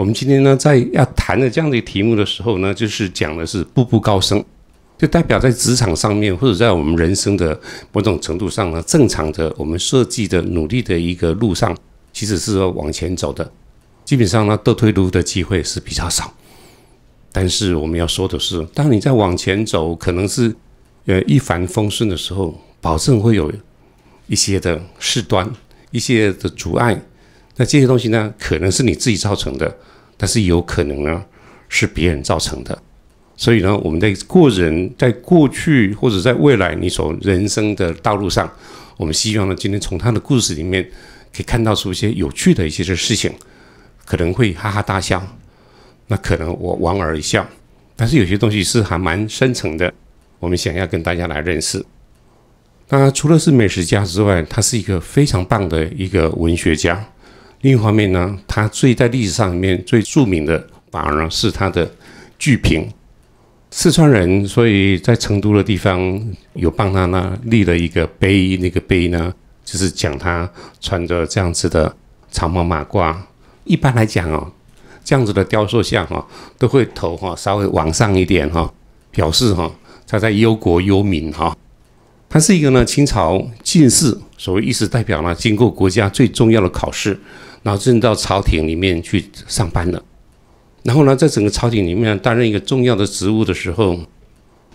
我们今天呢，在要谈的这样的一个题目的时候呢，就是讲的是步步高升，就代表在职场上面或者在我们人生的某种程度上呢，正常的我们设计的努力的一个路上，其实是说往前走的。基本上呢，倒退路的机会是比较少。但是我们要说的是，当你在往前走，可能是呃一帆风顺的时候，保证会有一些的事端，一些的阻碍。那这些东西呢，可能是你自己造成的。但是有可能呢，是别人造成的，所以呢，我们在过人，在过去或者在未来，你所人生的道路上，我们希望呢，今天从他的故事里面，可以看到出一些有趣的一些的事情，可能会哈哈大笑，那可能我莞尔一笑，但是有些东西是还蛮深层的，我们想要跟大家来认识。那除了是美食家之外，他是一个非常棒的一个文学家。另一方面呢，他最在历史上里面最著名的，反而呢是他的剧评。四川人，所以在成都的地方有帮他呢立了一个碑，那个碑呢就是讲他穿着这样子的长毛马褂。一般来讲哦，这样子的雕塑像哈，都会头哈稍微往上一点哈，表示哈他在忧国忧民哈。他是一个呢清朝进士，所谓意思代表呢，经过国家最重要的考试。然后进到朝廷里面去上班了，然后呢，在整个朝廷里面担任一个重要的职务的时候，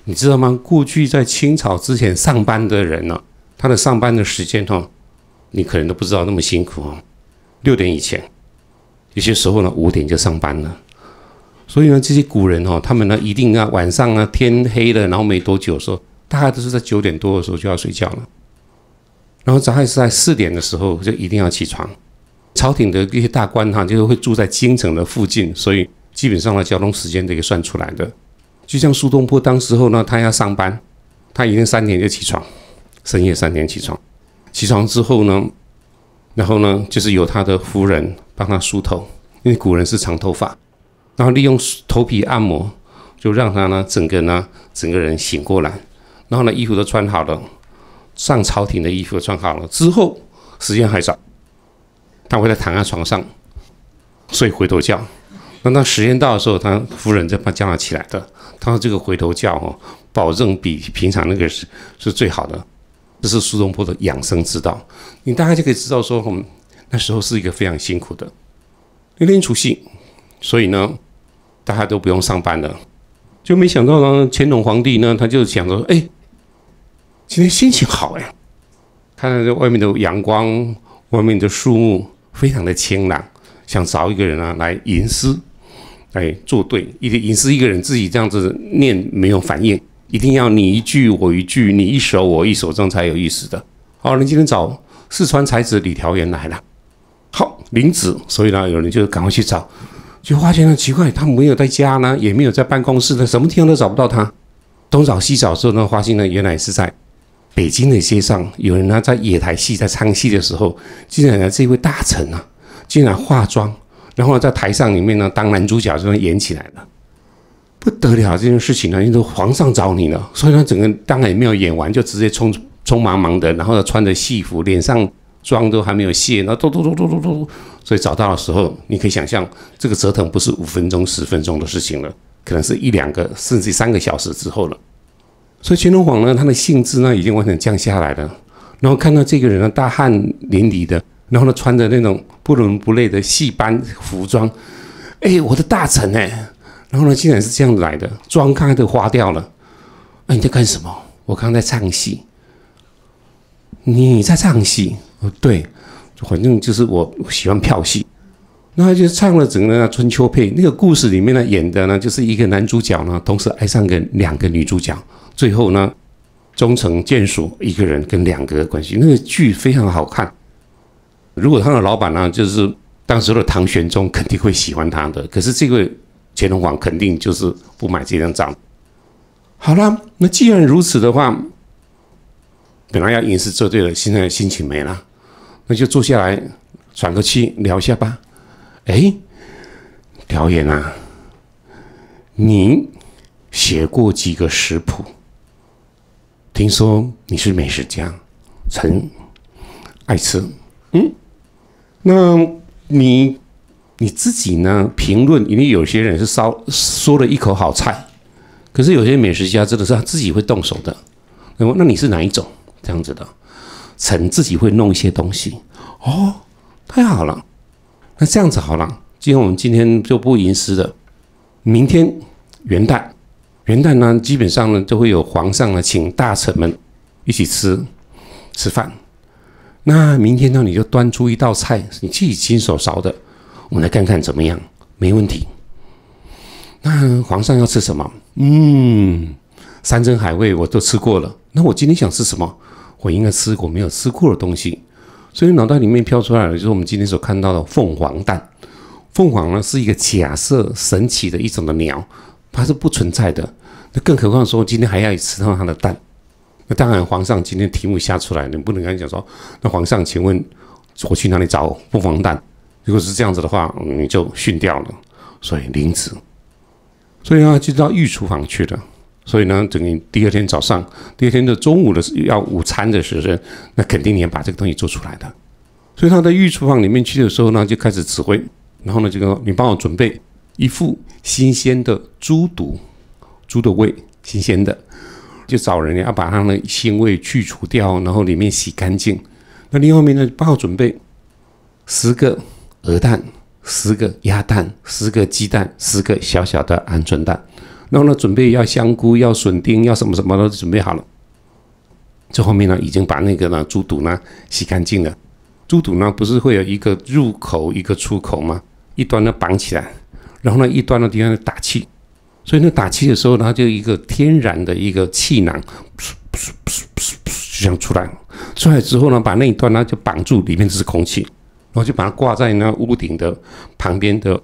你知道吗？过去在清朝之前上班的人呢，他的上班的时间哦，你可能都不知道那么辛苦哦，六点以前，有些时候呢五点就上班了。所以呢，这些古人哦，他们呢一定要晚上啊天黑了，然后没多久的时候，大概都是在九点多的时候就要睡觉了，然后大概是在四点的时候就一定要起床。朝廷的一些大官哈，就是会住在京城的附近，所以基本上的交通时间这个算出来的。就像苏东坡当时候呢，他要上班，他一天三点就起床，深夜三点起床。起床之后呢，然后呢，就是由他的夫人帮他梳头，因为古人是长头发，然后利用头皮按摩，就让他呢整个呢整个人醒过来。然后呢，衣服都穿好了，上朝廷的衣服穿好了之后，时间还早。他回来躺在床上睡回头觉，那当时间到的时候，他夫人在把叫他起来的。他说：“这个回头觉哦，保证比平常那个是是最好的。”这是苏东坡的养生之道。你大家就可以知道说，那时候是一个非常辛苦的，有点储蓄，所以呢，大家都不用上班了。就没想到呢，乾隆皇帝呢，他就想着：哎，今天心情好哎，看看这外面的阳光，外面的树木。非常的清朗，想找一个人啊来吟诗，哎，作对一个吟诗一个人自己这样子念没有反应，一定要你一句我一句，你一首我一首这样才有意思的。好，你今天找四川才子李调元来了，好，林子，所以呢有人就赶快去找，就发现很奇怪，他没有在家呢，也没有在办公室呢，什么地方都找不到他，东找西找之后呢，发现呢原来是在。北京的街上，有人呢在野台戏，在唱戏的时候，竟然呢这位大臣啊，竟然化妆，然后在台上里面呢当男主角这样演起来了，不得了这件事情呢，因为皇上找你了，所以呢整个当然也没有演完，就直接匆匆忙忙的，然后呢穿着戏服，脸上妆都还没有卸，然后嘟嘟嘟嘟嘟嘟，所以找到的时候，你可以想象这个折腾不是五分钟、十分钟的事情了，可能是一两个甚至三个小时之后了。所以乾隆皇呢，他的兴致呢已经完全降下来了。然后看到这个人呢大汗淋漓的，然后呢穿着那种不伦不类的戏班服装，哎，我的大臣哎，然后呢竟然是这样子来的，妆看看都花掉了。哎，你在干什么？我刚在唱戏。你在唱戏？哦，对，反正就是我喜欢票戏。那就唱了整个《春秋配》那个故事里面呢演的呢就是一个男主角呢同时爱上个两个女主角。最后呢，忠诚眷属一个人跟两个的关系，那个剧非常好看。如果他的老板呢，就是当时的唐玄宗，肯定会喜欢他的。可是这个乾隆皇肯定就是不买这张账。好了，那既然如此的话，本来要吟诗作对了，现在心情没了，那就坐下来喘口气聊一下吧。哎，导演啊，您写过几个食谱？听说你是美食家，陈爱吃，嗯，那你你自己呢？评论因为有些人是烧说了一口好菜，可是有些美食家真的是他自己会动手的，那么那你是哪一种这样子的？陈自己会弄一些东西，哦，太好了，那这样子好了，今天我们今天就不吟诗了，明天元旦。元旦呢，基本上呢，就会有皇上呢请大臣们一起吃吃饭。那明天呢，你就端出一道菜，你自己亲手烧的，我们来看看怎么样，没问题。那皇上要吃什么？嗯，山珍海味我都吃过了。那我今天想吃什么？我应该吃我没有吃过的东西。所以脑袋里面飘出来了，就是我们今天所看到的凤凰蛋。凤凰呢，是一个假设神奇的一种的鸟。它是不存在的，那更何况说今天还要吃到它的蛋，那当然皇上今天题目下出来，你不能跟他讲说，那皇上请问我去哪里找凤凰蛋？如果是这样子的话，你就训掉了。所以灵子，所以呢就到御厨房去了。所以呢，等于第二天早上，第二天的中午的要午餐的时候，那肯定你要把这个东西做出来的。所以他在御厨房里面去的时候呢，就开始指挥，然后呢这个你帮我准备。一副新鲜的猪肚，猪的胃，新鲜的，就找人要把它的腥味去除掉，然后里面洗干净。那另外面呢，我准备十个鹅蛋、十个鸭蛋、十个鸡蛋、十个小小的鹌鹑蛋。然后呢，准备要香菇、要笋丁、要什么什么，都准备好了。最后面呢，已经把那个呢猪肚呢洗干净了。猪肚呢，不是会有一个入口、一个出口吗？一端呢绑起来。然后呢，一端的地方打气，所以那打气的时候，它就一个天然的一个气囊，噗噗噗噗噗，就样出来了。出来之后呢，把那一段呢就绑住，里面就是空气，然后就把它挂在那屋顶的旁边的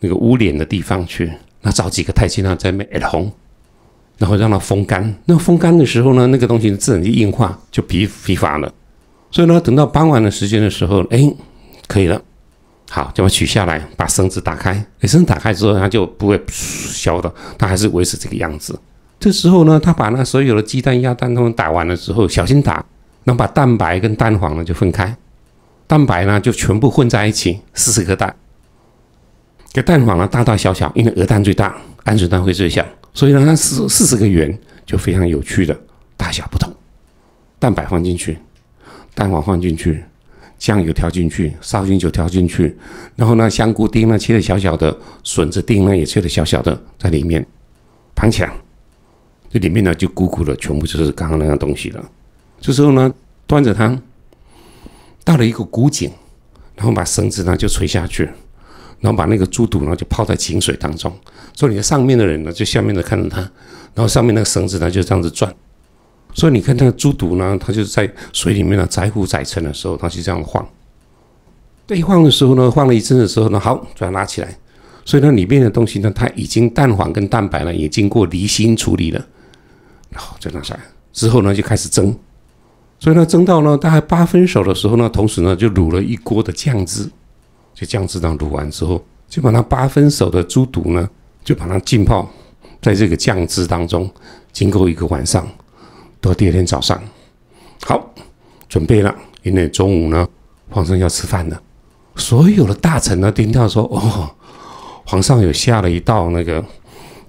那个屋檐的地方去。那找几个太呢，在那晒红，然后让它风干。那风干的时候呢，那个东西自然就硬化，就皮皮发了。所以呢，等到傍晚的时间的时候，哎，可以了。好，就把取下来，把绳子打开。哎，绳子打开之后，它就不会消的，它还是维持这个样子。这时候呢，他把那所有的鸡蛋、鸭蛋都打完了之后，小心打，能把蛋白跟蛋黄呢就分开。蛋白呢就全部混在一起，四十个蛋。这蛋黄呢大大小小，因为鹅蛋最大，鹌鹑蛋会最小，所以呢，它四四十个圆就非常有趣的大小不同。蛋白放进去，蛋黄放进去。酱油调进去，绍兴酒调进去，然后呢，香菇丁呢切的小小的，笋子丁呢也切的小小的，在里面，盘起来，这里面呢就鼓鼓的，全部就是刚刚那样东西了。这时候呢，端着汤，到了一个古井，然后把绳子呢就垂下去，然后把那个猪肚呢就泡在井水当中。所以你在上面的人呢，就下面的看着他，然后上面那个绳子呢就这样子转。所以你看，那猪肚呢，它就是在水里面呢宰呼宰沉的时候，它是这样晃。对，晃的时候呢，晃了一阵的时候呢，好，转拉起来。所以呢，里面的东西呢，它已经蛋黄跟蛋白呢，也经过离心处理了。然后再拿下来之后呢，就开始蒸。所以呢，蒸到呢大概八分熟的时候呢，同时呢就卤了一锅的酱汁。就酱汁当卤完之后，就把那八分熟的猪肚呢，就把它浸泡在这个酱汁当中，经过一个晚上。到第二天早上，好准备了，因为中午呢，皇上要吃饭了。所有的大臣呢听到说，哦，皇上有下了一道那个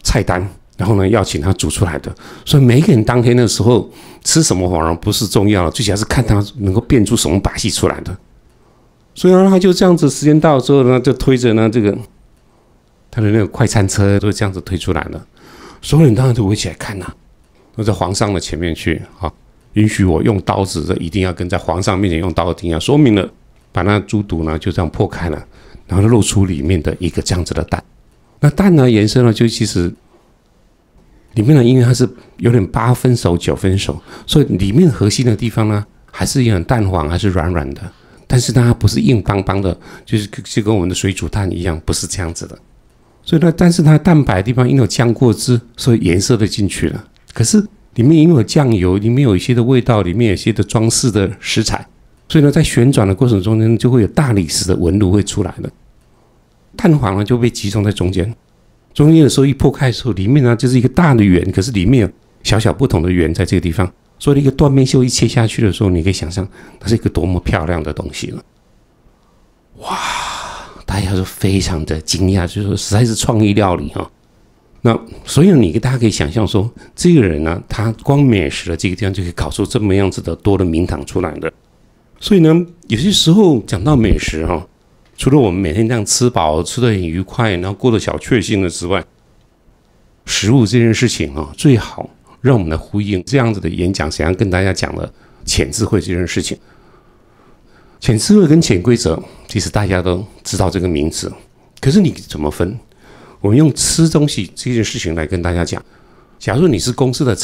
菜单，然后呢要请他煮出来的，所以每个人当天的时候吃什么，当然不是重要了，最主要是看他能够变出什么把戏出来的。所以呢，他就这样子，时间到之后呢，就推着呢这个他的那个快餐车都这样子推出来了，所有人当然都围起来看呐。那在皇上的前面去啊，允许我用刀子，这一定要跟在皇上面前用刀，一样，说明了，把那猪肚呢就这样破开了，然后露出里面的一个这样子的蛋，那蛋呢颜色呢就其实，里面呢，因为它是有点八分熟九分熟，所以里面核心的地方呢还是有点蛋黄，还是软软的，但是它不是硬邦邦的，就是就跟我们的水煮蛋一样，不是这样子的，所以呢，但是它蛋白地方因为浆过汁，所以颜色都进去了。可是里面因为有酱油，里面有一些的味道，里面有一些的装饰的食材，所以呢，在旋转的过程中间，就会有大理石的纹路会出来了。蛋黄呢就被集中在中间，中间的时候一破开的时候，里面呢就是一个大的圆，可是里面有小小不同的圆在这个地方。所以一个断面秀一切下去的时候，你可以想象它是一个多么漂亮的东西了。哇，大家都非常的惊讶，就是说实在是创意料理哦。那所以你大家可以想象说，这个人呢，他光美食的这个地方就可以搞出这么样子的多的名堂出来的。所以呢，有些时候讲到美食哈，除了我们每天这样吃饱，吃的很愉快，然后过得小确幸的之外，食物这件事情啊，最好让我们来呼应这样子的演讲，想要跟大家讲的潜智慧这件事情。潜智慧跟潜规则，其实大家都知道这个名字，可是你怎么分？我们用吃东西这件事情来跟大家讲，假如你是公司的。